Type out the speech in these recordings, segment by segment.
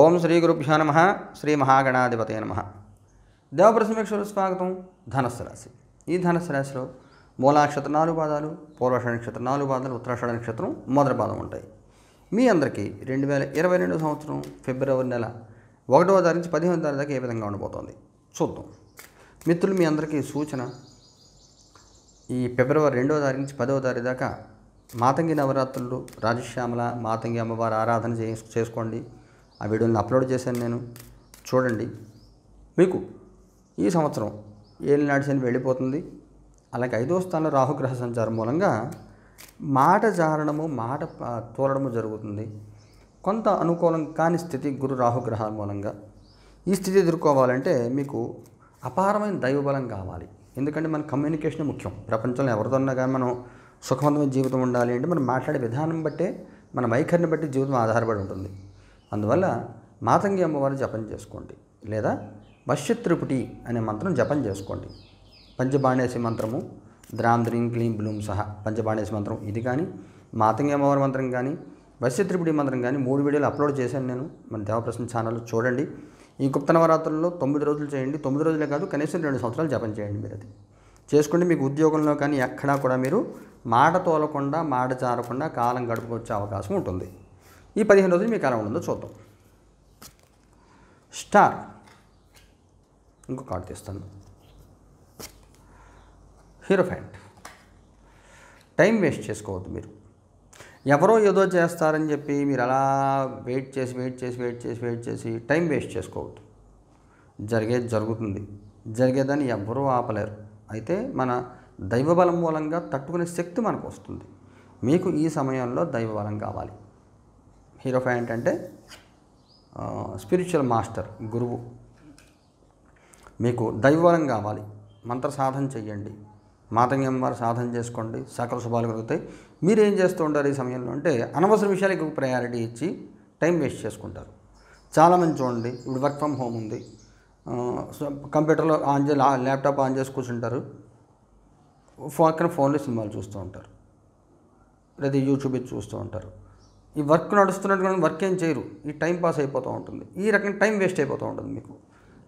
ఓం శ్రీ గురుభ్యో నమ శ్రీ మహాగణాధిపతయ నమ దేవప్రసమేశ్వర స్వాగతం ధనస్సు రాశి ఈ ధనస్సు రాశిలో మూలాక్షత్ర నాలుగు పాదాలు పూర్వాష నక్షత్రం నాలుగు పాదాలు ఉత్తరాషాఢ నక్షత్రం మొదటి పాదం ఉంటాయి మీ అందరికీ రెండు వేల ఇరవై రెండు సంవత్సరం ఫిబ్రవరి నెల ఒకటవ తారీఖు నుంచి పదిహేను తారీఖు దాకా ఏ విధంగా ఉండబోతోంది చూద్దాం మిత్రులు మీ అందరికీ సూచన ఈ ఫిబ్రవరి రెండవ తారీఖు నుంచి పదవ తారీఖు దాకా మాతంగి నవరాత్రులు రాజశ్యామల మాతంగి అమ్మవారి ఆరాధన చేసుకోండి ఆ వీడియోని అప్లోడ్ చేశాను నేను చూడండి మీకు ఈ సంవత్సరం ఏళ్ళు శని వెళ్ళిపోతుంది అలాగే ఐదో స్థానంలో రాహుగ్రహ సంచారం మూలంగా మాట జారణము మాట తోలడము జరుగుతుంది కొంత అనుకూలం కాని స్థితి గురు రాహుగ్రహాల మూలంగా ఈ స్థితి ఎదుర్కోవాలంటే మీకు అపారమైన దైవబలం కావాలి ఎందుకంటే మన కమ్యూనికేషన్ ముఖ్యం ప్రపంచంలో ఉన్నా కానీ మనం సుఖవంతమైన జీవితం ఉండాలి అంటే మనం మాట్లాడే విధానం బట్టే మన వైఖరిని బట్టి జీవితం ఆధారపడి ఉంటుంది అందువల్ల మాతంగి అమ్మవారిని జపం చేసుకోండి లేదా వశ్యత్రిపుటి అనే మంత్రం జపం చేసుకోండి పంచబాణేసి మంత్రము ద్రాంద్రీం క్లీం బ్లూమ్ సహా పంచబాణేసి మంత్రం ఇది కానీ మాతంగి అమ్మవారి మంత్రం కానీ వశ్యత్రిపుడి మంత్రం కానీ మూడు వీడియోలు అప్లోడ్ చేశాను నేను మన దేవప్రసన్న ఛానల్లో చూడండి ఈ గుప్త నవరాత్రుల్లో తొమ్మిది రోజులు చేయండి తొమ్మిది రోజులే కాదు కనీసం రెండు సంవత్సరాలు జపం చేయండి మీరు అది చేసుకుంటే మీకు ఉద్యోగంలో కానీ ఎక్కడా కూడా మీరు మాట తోలకుండా మాట జారకుండా కాలం గడుపుకొచ్చే అవకాశం ఉంటుంది ఈ పదిహేను రోజులు మీకు ఎలా ఉండదో చూద్దాం స్టార్ ఇంకో కార్డు తీస్తాను హీరో ఫ్యాంట్ టైం వేస్ట్ చేసుకోవద్దు మీరు ఎవరో ఏదో చేస్తారని చెప్పి మీరు అలా వెయిట్ చేసి వెయిట్ చేసి వెయిట్ చేసి వెయిట్ చేసి టైం వేస్ట్ చేసుకోవద్దు జరిగేది జరుగుతుంది జరిగేదాన్ని ఎవ్వరూ ఆపలేరు అయితే మన దైవబలం మూలంగా తట్టుకునే శక్తి మనకు వస్తుంది మీకు ఈ సమయంలో దైవబలం కావాలి హీరో ఫైవ్ అంటే స్పిరిచువల్ మాస్టర్ గురువు మీకు దైవవరం కావాలి మంత్ర సాధన చెయ్యండి మాతంగం వారు సాధన చేసుకోండి సకల శుభాలు కలుగుతాయి మీరు ఏం చేస్తూ ఉంటారు ఈ సమయంలో అంటే అనవసర ఎక్కువ ప్రయారిటీ ఇచ్చి టైం వేస్ట్ చేసుకుంటారు చాలామంది చూడండి ఇప్పుడు వర్క్ ఫ్రమ్ హోమ్ ఉంది కంప్యూటర్లో ఆన్ చే ల్యాప్టాప్ ఆన్ చేసి కూర్చుంటారు పక్కన ఫోన్లో సినిమాలు చూస్తూ ఉంటారు లేదా యూట్యూబ్ చూస్తూ ఉంటారు ఈ వర్క్ నడుస్తున్నట్టు వర్క్ ఏం చేయరు ఈ టైం పాస్ అయిపోతూ ఉంటుంది ఈ రకంగా టైం వేస్ట్ అయిపోతూ ఉంటుంది మీకు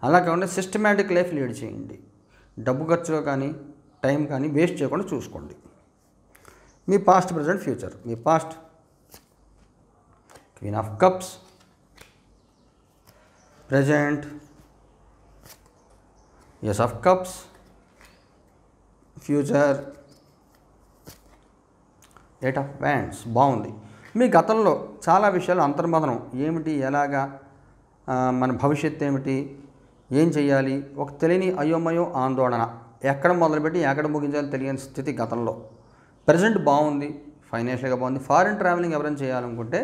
అలా కాకుండా సిస్టమేటిక్ లైఫ్ లీడ్ చేయండి డబ్బు ఖర్చులో కానీ టైం కానీ వేస్ట్ చేయకుండా చూసుకోండి మీ పాస్ట్ ప్రజెంట్ ఫ్యూచర్ మీ past queen of cups present ace of cups future eight of wands బాగుంది మీ గతంలో చాలా విషయాలు అంతర్మదనం ఏమిటి ఎలాగా మన భవిష్యత్తు ఏమిటి ఏం చేయాలి ఒక తెలియని అయోమయం ఆందోళన ఎక్కడ మొదలుపెట్టి ఎక్కడ ముగించాలో తెలియని స్థితి గతంలో ప్రజెంట్ బాగుంది ఫైనాన్షియల్గా బాగుంది ఫారిన్ ట్రావెలింగ్ ఎవరైనా చేయాలనుకుంటే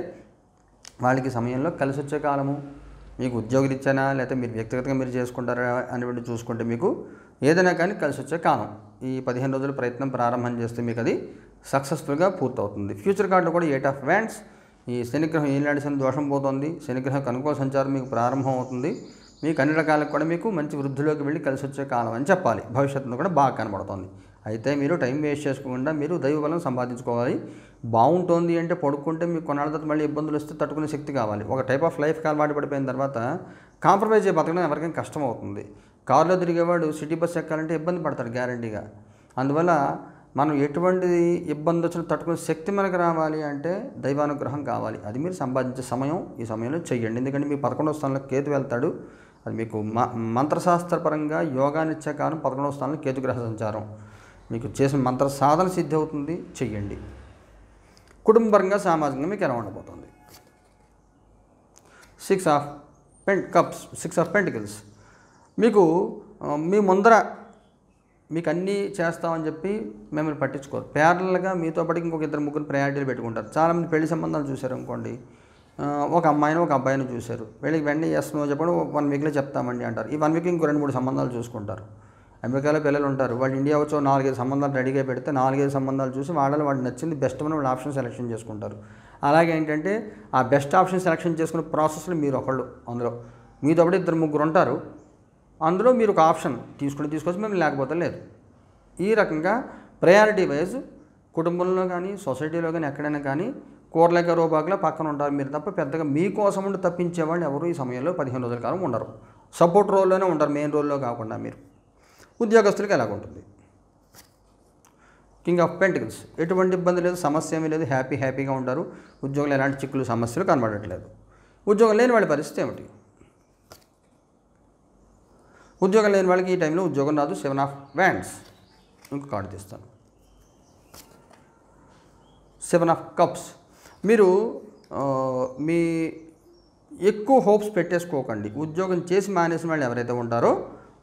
వాళ్ళకి సమయంలో కలిసి వచ్చే కాలము మీకు ఉద్యోగులు ఇచ్చానా లేకపోతే మీరు వ్యక్తిగతంగా మీరు చేసుకుంటారా అనేటువంటి చూసుకుంటే మీకు ఏదైనా కానీ కలిసి వచ్చే కాలం ఈ పదిహేను రోజుల ప్రయత్నం ప్రారంభం చేస్తే మీకు అది సక్సెస్ఫుల్గా పూర్తవుతుంది ఫ్యూచర్ కార్డులో కూడా ఎయిట్ ఆఫ్ వ్యాండ్స్ ఈ శనిగ్రహం ఏలాంటి శని దోషం పోతుంది శనిగ్రహం కనుకోల సంచారం మీకు ప్రారంభం అవుతుంది మీకు అన్ని రకాలకు కూడా మీకు మంచి వృద్ధిలోకి వెళ్ళి కలిసి వచ్చే కాలం అని చెప్పాలి భవిష్యత్తులో కూడా బాగా కనబడుతుంది అయితే మీరు టైం వేస్ట్ చేసుకోకుండా మీరు దైవ బలం సంపాదించుకోవాలి బాగుంటుంది అంటే పడుకుంటే మీకు కొన్నాళ్ళ తర్వాత మళ్ళీ ఇబ్బందులు వస్తే తట్టుకునే శక్తి కావాలి ఒక టైప్ ఆఫ్ లైఫ్ అలవాటు పడిపోయిన తర్వాత కాంప్రమైజ్ చేయ బతకడం ఎవరికైనా కష్టం అవుతుంది కారులో తిరిగేవాడు సిటీ బస్ ఎక్కాలంటే ఇబ్బంది పడతాడు గ్యారంటీగా అందువల్ల మనం ఎటువంటి ఇబ్బంది వచ్చినా తట్టుకునే శక్తి మనకు రావాలి అంటే దైవానుగ్రహం కావాలి అది మీరు సంపాదించే సమయం ఈ సమయంలో చెయ్యండి ఎందుకంటే మీ పదకొండవ స్థానంలో కేతు వెళ్తాడు అది మీకు మ మంత్రశాస్త్రపరంగా యోగానిచ్చే కాలం పదకొండవ స్థానంలో కేతుగ్రహ సంచారం మీకు చేసిన మంత్ర సాధన సిద్ధి అవుతుంది చెయ్యండి కుటుంబరంగా సామాజికంగా మీకు ఎలా ఉండబోతుంది సిక్స్ ఆఫ్ పెంట్ కప్స్ సిక్స్ ఆఫ్ పెంటికల్స్ మీకు మీ ముందర మీకు అన్నీ చేస్తామని చెప్పి మిమ్మల్ని పట్టించుకోరు ప్యారలల్గా మీతో పాటు ఇంకొక ఇద్దరు ముగ్గురు ప్రయారిటీలు పెట్టుకుంటారు చాలామంది పెళ్లి సంబంధాలు చూశారు అనుకోండి ఒక అమ్మాయిని ఒక అబ్బాయిని చూశారు వీళ్ళకి వెంటనే చేస్తున్నావు చెప్పండి వన్ వీక్లో చెప్తామండి అంటారు ఈ వన్ వీక్ ఇంకో రెండు మూడు సంబంధాలు చూసుకుంటారు అమెరికాలో పిల్లలు ఉంటారు వాళ్ళు ఇండియా వచ్చి నాలుగైదు సంబంధాలు రెడీగా పెడితే నాలుగైదు సంబంధాలు చూసి వాళ్ళని వాళ్ళు నచ్చింది బెస్ట్ మన వాళ్ళు ఆప్షన్ సెలెక్షన్ చేసుకుంటారు అలాగే ఏంటంటే ఆ బెస్ట్ ఆప్షన్ సెలెక్షన్ చేసుకునే ప్రాసెస్లో మీరు ఒకళ్ళు అందులో మీతో పాటు ఇద్దరు ముగ్గురు ఉంటారు అందులో మీరు ఒక ఆప్షన్ తీసుకుని తీసుకోవచ్చు మేము లేకపోతే లేదు ఈ రకంగా ప్రయారిటీ వైజ్ కుటుంబంలో కానీ సొసైటీలో కానీ ఎక్కడైనా కానీ కూరలేక రోబాకులా పక్కన ఉంటారు మీరు తప్ప పెద్దగా మీకోసం ఉండి తప్పించే వాళ్ళు ఎవరు ఈ సమయంలో పదిహేను రోజుల కాలం ఉండరు సపోర్ట్ రోల్లోనే ఉంటారు మెయిన్ రోల్లో కాకుండా మీరు ఉద్యోగస్తులకి ఉంటుంది కింగ్ ఆఫ్ పెంటికల్స్ ఎటువంటి ఇబ్బంది లేదు సమస్య ఏమీ లేదు హ్యాపీ హ్యాపీగా ఉంటారు ఉద్యోగులు ఎలాంటి చిక్కులు సమస్యలు కనబడట్లేదు ఉద్యోగం లేని వాళ్ళ పరిస్థితి ఏమిటి ఉద్యోగం లేని వాళ్ళకి ఈ టైంలో ఉద్యోగం రాదు సెవెన్ ఆఫ్ వ్యాండ్స్ ఇంకా కార్డు తీస్తాను సెవెన్ ఆఫ్ కప్స్ మీరు మీ ఎక్కువ హోప్స్ పెట్టేసుకోకండి ఉద్యోగం చేసి మానేసిన వాళ్ళు ఎవరైతే ఉంటారో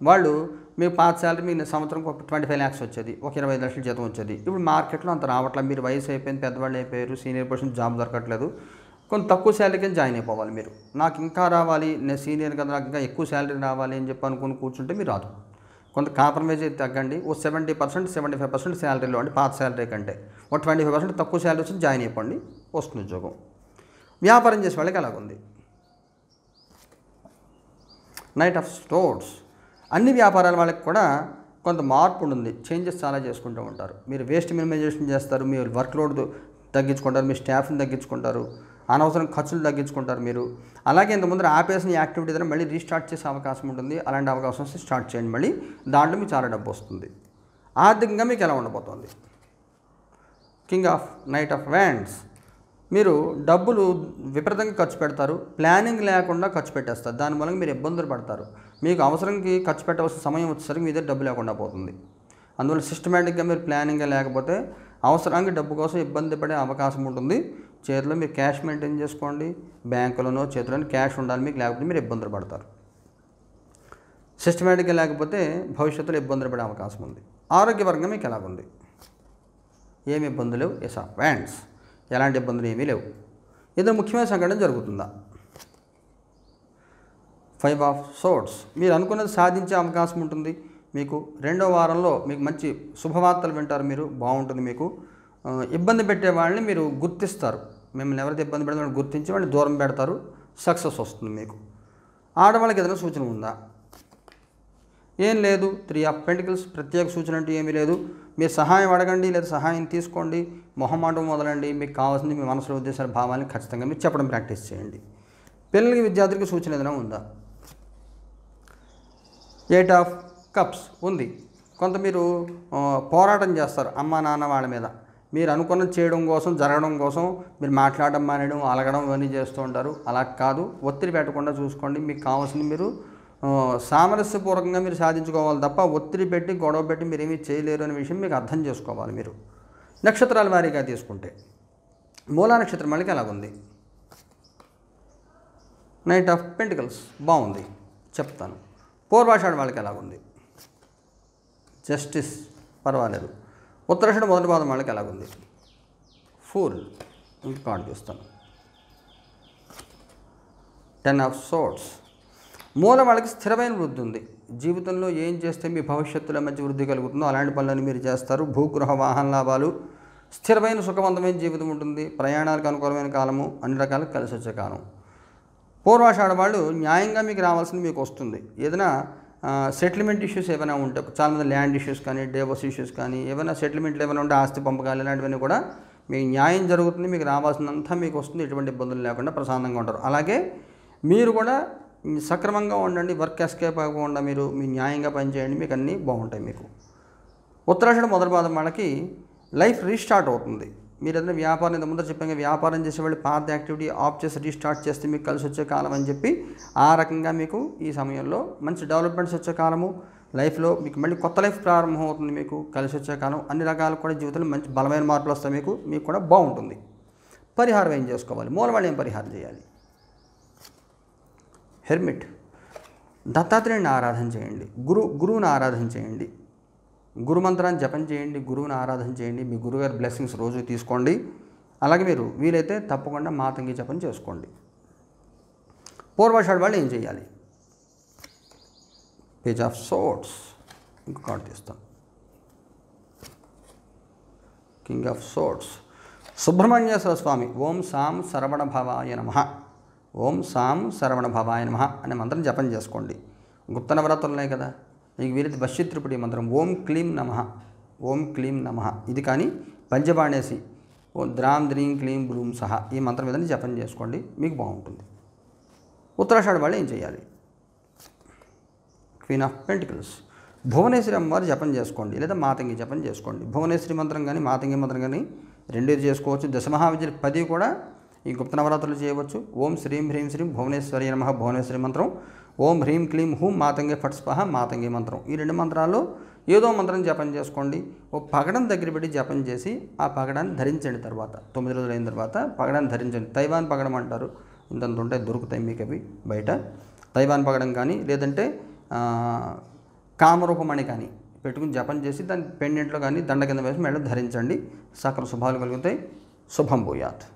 వాళ్ళు మీ పాత శాలరీ మీ సంవత్సరం ఒక ట్వంటీ ఫైవ్ ల్యాక్స్ వచ్చేది ఒక ఇరవై ఐదు లక్షల జీతం వచ్చేది ఇప్పుడు మార్కెట్లో అంత రావట్లేదు మీరు వయసు అయిపోయింది పెద్దవాళ్ళు అయిపోయారు సీనియర్ పర్సన్ జాబ్ దొరకట్లేదు కొంత తక్కువ శాలరీకి జాయిన్ అయిపోవాలి మీరు నాకు ఇంకా రావాలి నేను సీనియర్ కదా నాకు ఇంకా ఎక్కువ శాలరీ రావాలి అని చెప్పి అనుకుని కూర్చుంటే మీరు రాదు కొంత కాంప్రమైజ్ అయితే తగ్గండి ఓ seventy percent seventy five percent శాలరీలో అంటే పాత శాలరీ కంటే ఓ ట్వంటీ ఫైవ్ పర్సెంట్ తక్కువ శాలరీ వచ్చి జాయిన్ అయిపోండి వస్తుంది ఉద్యోగం వ్యాపారం చేసే వాళ్ళకి అలాగుంది నైట్ ఆఫ్ స్టోర్స్ అన్ని వ్యాపారాల వాళ్ళకి కూడా కొంత మార్పు ఉంటుంది చేంజెస్ చాలా చేసుకుంటూ ఉంటారు మీరు వేస్ట్ మినిమైజేషన్ చేస్తారు మీరు వర్క్ లోడ్ తగ్గించుకుంటారు మీ స్టాఫ్ని తగ్గించుకుంటారు అనవసరం ఖర్చులు తగ్గించుకుంటారు మీరు అలాగే ఇంత ముందర ఆపేసిన యాక్టివిటీ ద్వారా మళ్ళీ రీస్టార్ట్ చేసే అవకాశం ఉంటుంది అలాంటి అవకాశం వస్తే స్టార్ట్ చేయండి మళ్ళీ దాంట్లో మీకు చాలా డబ్బు వస్తుంది ఆర్థికంగా మీకు ఎలా ఉండబోతోంది king of knight of wands మీరు డబ్బులు విపరీతంగా ఖర్చు పెడతారు ప్లానింగ్ లేకుండా ఖర్చు పెట్టేస్తారు దాని మూలంగా మీరు ఇబ్బందులు పడతారు మీకు అవసరంకి ఖర్చు పెట్టవలసిన సమయం వచ్చేసరికి మీ దగ్గర డబ్బు లేకుండా పోతుంది అందువల్ల సిస్టమేటిక్గా మీరు ప్లానింగ్గా లేకపోతే అవసరానికి డబ్బు కోసం ఇబ్బంది పడే అవకాశం ఉంటుంది చేతిలో మీరు క్యాష్ మెయింటైన్ చేసుకోండి బ్యాంకులోనో చేతిలో క్యాష్ ఉండాలి మీకు లేకపోతే మీరు ఇబ్బందులు పడతారు సిస్టమేటిక్గా లేకపోతే భవిష్యత్తులో ఇబ్బందులు పడే అవకాశం ఉంది ఆరోగ్యపరంగా మీకు ఎలాగుంది ఏమి ఇబ్బందులు ఎస్ వ్యాండ్స్ ఎలాంటి ఇబ్బందులు ఏమీ లేవు ఇది ముఖ్యమైన సంఘటన జరుగుతుందా ఫైవ్ ఆఫ్ సోర్ట్స్ మీరు అనుకున్నది సాధించే అవకాశం ఉంటుంది మీకు రెండో వారంలో మీకు మంచి శుభవార్తలు వింటారు మీరు బాగుంటుంది మీకు ఇబ్బంది పెట్టే వాళ్ళని మీరు గుర్తిస్తారు మిమ్మల్ని ఎవరైతే ఇబ్బంది పెడితే వాళ్ళని గుర్తించి వాళ్ళని దూరం పెడతారు సక్సెస్ వస్తుంది మీకు ఆడవాళ్ళకి ఏదైనా సూచన ఉందా ఏం లేదు త్రీ ఆఫ్ పెంటికల్స్ ప్రత్యేక సూచన అంటే ఏమీ లేదు మీరు సహాయం అడగండి లేదా సహాయం తీసుకోండి మొహమాటం మొదలండి మీకు కావాల్సింది మీ మనసులో ఉద్దేశాల భావాన్ని ఖచ్చితంగా మీరు చెప్పడం ప్రాక్టీస్ చేయండి పిల్లలకి విద్యార్థులకి సూచన ఏదైనా ఉందా ఎయిట్ ఆఫ్ కప్స్ ఉంది కొంత మీరు పోరాటం చేస్తారు అమ్మ నాన్న వాళ్ళ మీద మీరు అనుకున్నది చేయడం కోసం జరగడం కోసం మీరు మాట్లాడడం మానేయడం అలగడం ఇవన్నీ చేస్తూ ఉంటారు అలా కాదు ఒత్తిడి పెట్టకుండా చూసుకోండి మీకు కావాల్సింది మీరు సామరస్యపూర్వకంగా మీరు సాధించుకోవాలి తప్ప ఒత్తిడి పెట్టి గొడవ పెట్టి మీరు ఏమీ చేయలేరు అనే విషయం మీకు అర్థం చేసుకోవాలి మీరు నక్షత్రాల వారీగా తీసుకుంటే మూలా నక్షత్రం మళ్ళీ ఎలాగుంది నైట్ ఆఫ్ పెంటికల్స్ బాగుంది చెప్తాను పూర్వాషాఢ వాళ్ళకి ఎలాగుంది జస్టిస్ పర్వాలేదు ఉత్తరాషణ మొదటి పాదం వాళ్ళకి ఎలాగుంది ఫూల్ ఇంకా కార్డు చూస్తాను టెన్ ఆఫ్ సోట్స్ మూలం వాళ్ళకి స్థిరమైన వృద్ధి ఉంది జీవితంలో ఏం చేస్తే మీ భవిష్యత్తులో మంచి వృద్ధి కలుగుతుందో అలాంటి పనులను మీరు చేస్తారు భూగృహ వాహన లాభాలు స్థిరమైన సుఖవంతమైన జీవితం ఉంటుంది ప్రయాణాలకు అనుకూలమైన కాలము అన్ని రకాలు కలిసి వచ్చే కాలం పూర్వాషాఢ వాళ్ళు న్యాయంగా మీకు రావాల్సింది మీకు వస్తుంది ఏదైనా సెటిల్మెంట్ ఇష్యూస్ ఏమైనా ఉంటే చాలామంది ల్యాండ్ ఇష్యూస్ కానీ డేవర్స్ ఇష్యూస్ కానీ ఏమైనా సెటిల్మెంట్లు ఏమైనా ఉంటే ఆస్తి పంపకాలు ఇలాంటివన్నీ కూడా మీకు న్యాయం జరుగుతుంది మీకు రావాల్సినంతా మీకు వస్తుంది ఎటువంటి ఇబ్బందులు లేకుండా ప్రశాంతంగా ఉంటారు అలాగే మీరు కూడా సక్రమంగా ఉండండి వర్క్ ఎస్కేప్ అవ్వకుండా మీరు మీ న్యాయంగా పనిచేయండి మీకు అన్నీ బాగుంటాయి మీకు ఉత్తరాషణ మొదటి పాదం వాళ్ళకి లైఫ్ రీస్టార్ట్ అవుతుంది మీరందరూ వ్యాపారం ఇంత ముందర చెప్పాక వ్యాపారం చేసేవాళ్ళు పాత యాక్టివిటీ ఆఫ్ చేసి రీస్టార్ట్ చేస్తే మీకు కలిసి వచ్చే కాలం అని చెప్పి ఆ రకంగా మీకు ఈ సమయంలో మంచి డెవలప్మెంట్స్ వచ్చే కాలము లైఫ్లో మీకు మళ్ళీ కొత్త లైఫ్ ప్రారంభం అవుతుంది మీకు కలిసి వచ్చే కాలం అన్ని రకాలు కూడా జీవితంలో మంచి బలమైన మార్పులు వస్తాయి మీకు మీకు కూడా బాగుంటుంది పరిహారం ఏం చేసుకోవాలి మూలవాళ్ళు ఏం పరిహారం చేయాలి హెర్మిట్ దత్తాత్రేయుని ఆరాధన చేయండి గురు గురువుని ఆరాధన చేయండి గురుమంత్రాన్ని జపం చేయండి గురువుని ఆరాధన చేయండి మీ గురుగారి బ్లెస్సింగ్స్ రోజు తీసుకోండి అలాగే మీరు వీలైతే తప్పకుండా మాతంగి జపం చేసుకోండి పూర్వషాడు వాళ్ళు ఏం చేయాలి పేజ్ ఆఫ్ సోట్స్ ఇంకో కార్డు తీస్తాం king of swords Subrahmanyeshwara Swami ఓం సాం శరవణ భవాయ నమ ఓం సాం శరవణ భవాయ నమ అనే మంత్రం జపం చేసుకోండి గుప్త నవరాత్రులు ఉన్నాయి కదా నీకు వీలైతే బశ్చిత్రుపడి మంత్రం ఓం క్లీం నమ ఓం క్లీం నమ ఇది కానీ పంచబాణేసి ఓ ద్రాం ద్రీం క్లీం బ్రూం సహా ఈ మంత్రం మీద జపం చేసుకోండి మీకు బాగుంటుంది ఉత్తరాషాఢ వాళ్ళు ఏం చేయాలి క్వీన్ ఆఫ్ పెంటికల్స్ భువనేశ్వరి అమ్మవారు జపం చేసుకోండి లేదా మాతంగి జపం చేసుకోండి భువనేశ్వరి మంత్రం కానీ మాతంగి మంత్రం కానీ రెండు చేసుకోవచ్చు దశమహావిద్య పది కూడా ఈ గుప్త నవరాత్రులు చేయవచ్చు ఓం శ్రీం హ్రీం శ్రీం భువనేశ్వరి నమ భువనేశ్వరి మంత్రం ఓం హ్రీం క్లీం హూం మాతంగే ఫట్ స్పహ మాతంగే మంత్రం ఈ రెండు మంత్రాలు ఏదో మంత్రం జపం చేసుకోండి ఓ పగడం దగ్గర పెట్టి జపం చేసి ఆ పగడాన్ని ధరించండి తర్వాత తొమ్మిది రోజులు అయిన తర్వాత పగడాన్ని ధరించండి తైవాన్ పగడం అంటారు ఇంత ఉంటే దొరుకుతాయి మీకు అవి బయట తైవాన్ పగడం కానీ లేదంటే కామరూపమణి కానీ పెట్టుకుని జపం చేసి దాని పెండింట్లో కానీ దండ కింద వేసి మెడలో ధరించండి సకల శుభాలు కలుగుతాయి శుభం పోయాత్